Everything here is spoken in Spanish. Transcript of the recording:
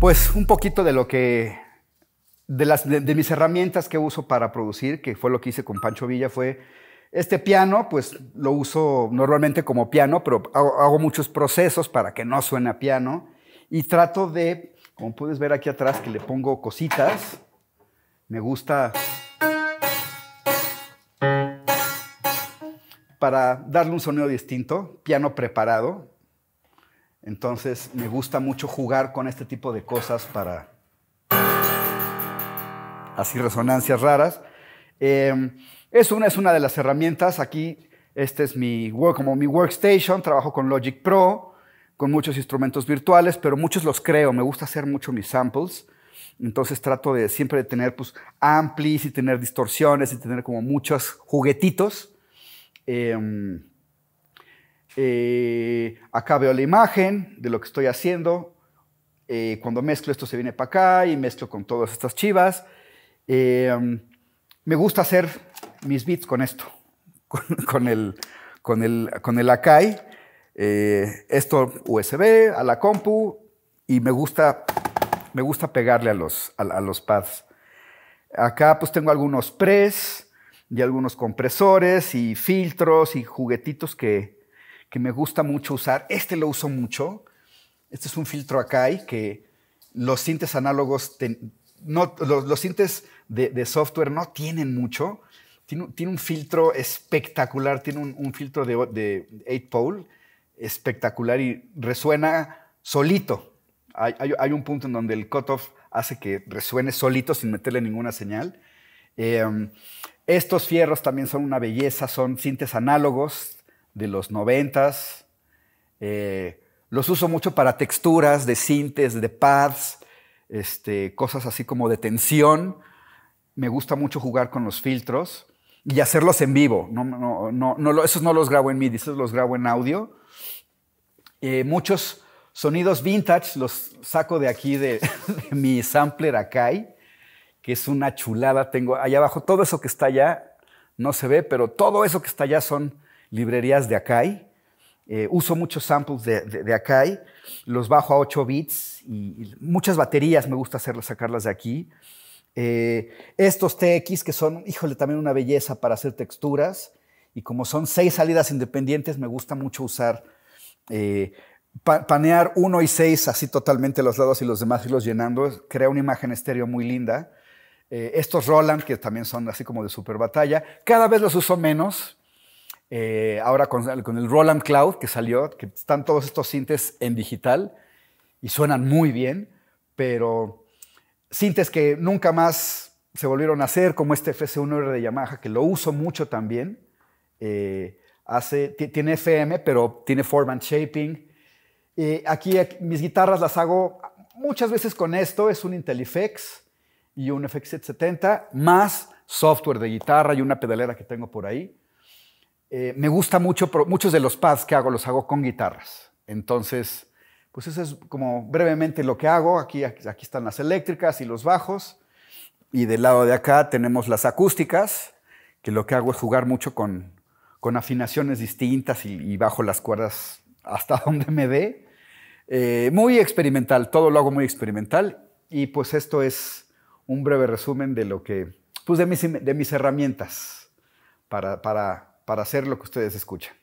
Pues un poquito de lo que, de, mis herramientas que uso para producir, que fue lo que hice con Pancho Villa, fue este piano, pues lo uso normalmente como piano, pero hago, muchos procesos para que no suene piano. Y trato de, como puedes ver aquí atrás, que le pongo cositas. Me gusta para darle un sonido distinto, piano preparado. Entonces me gusta mucho jugar con este tipo de cosas para así resonancias raras. Em, es una es una de las herramientas. Aquí este es mi como mi workstation. Trabajo con Logic Pro, con muchos instrumentos virtuales, pero muchos los creo. Me gusta hacer mucho mis samples. Entonces trato de siempre de tener pues, amplis y tener distorsiones y tener como muchos juguetitos. Em, eh, acá veo la imagen de lo que estoy haciendo. Eh, cuando mezclo esto se viene para acá y mezclo con todas estas chivas. Eh, um, me gusta hacer mis beats con esto, con, el, con, el, con el Akai. esto USB a la compu y me gusta, me gusta pegarle a los, los pads. Acá pues tengo algunos press y algunos compresores y filtros y juguetitos que, que me gusta mucho usar. Este lo uso mucho. Este es un filtro Akai que los sintes análogos, no, los, los de, software no tienen mucho. Tiene, un filtro espectacular, tiene un, filtro de, 8-pole espectacular y resuena solito. Hay, un punto en donde el cutoff hace que resuene solito sin meterle ninguna señal. Eh, estos fierros también son una belleza, son cintes análogos, de los noventas. Eh, los uso mucho para texturas de cintes, de pads, este, cosas así como de tensión. Me gusta mucho jugar con los filtros y hacerlos en vivo. No, no, no, esos no los grabo en MIDI, esos los grabo en audio. Eh, muchos sonidos vintage los saco de aquí, de, de mi sampler Akai, que es una chulada. Tengo allá abajo todo eso que está allá, no se ve, pero todo eso que está allá son librerías de Akai. Eh, uso muchos samples de, Akai, los bajo a 8 bits y, muchas baterías me gusta hacerlas, sacarlas de aquí. Eh, estos TX que son, híjole, también una belleza para hacer texturas. Y como son seis salidas independientes, me gusta mucho usar, eh, panear uno y seis así totalmente los lados y los demás y los llenando. Crea una imagen estéreo muy linda. estos Roland, que también son así como de super batalla, cada vez los uso menos. Eh, ahora con, el Roland Cloud que salió, que están todos estos sintes en digital y suenan muy bien, pero sintes que nunca más se volvieron a hacer, como este FC1R de Yamaha, que lo uso mucho también. Eh, hace, tiene FM, pero tiene form and shaping. Eh, aquí, mis guitarras las hago muchas veces con esto, es un IntelliFX y un fx 70 más software de guitarra y una pedalera que tengo por ahí. Eh, me gusta mucho, muchos de los pads que hago los hago con guitarras. Entonces, pues eso es como brevemente lo que hago. Aquí, aquí están las eléctricas y los bajos. Y del lado de acá tenemos las acústicas, que lo que hago es jugar mucho con, con afinaciones distintas y, bajo las cuerdas hasta donde me dé. Eh, muy experimental, todo lo hago muy experimental. Y pues esto es un breve resumen de lo que, pues de mis, de mis herramientas para, para para hacer lo que ustedes escuchan.